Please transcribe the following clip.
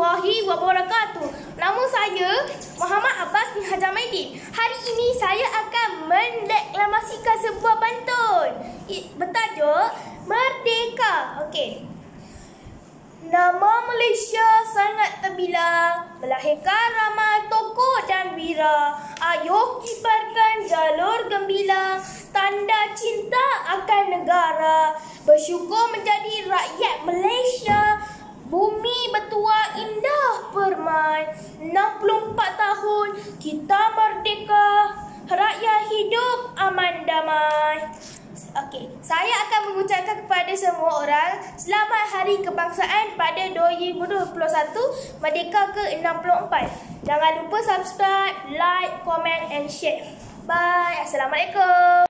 warahmatullahi wabarakatuh. Nama saya Muhammad Abbas bin Hajar Maidin. Hari ini saya akan mendeklamasikan sebuah pantun bertajuk Merdeka. Okey. Nama Malaysia sangat terbilang Melahirkan ramai tokoh dan wira Ayuh kibarkan jalur gembira Tanda cinta akan negara Bersyukur menjadi rakyat damai 64 tahun kita merdeka rakyat hidup aman damai Okey, saya akan mengucapkan kepada semua orang selamat hari kebangsaan pada 2021 merdeka ke 64. Jangan lupa subscribe, like, comment and share. Bye. Assalamualaikum.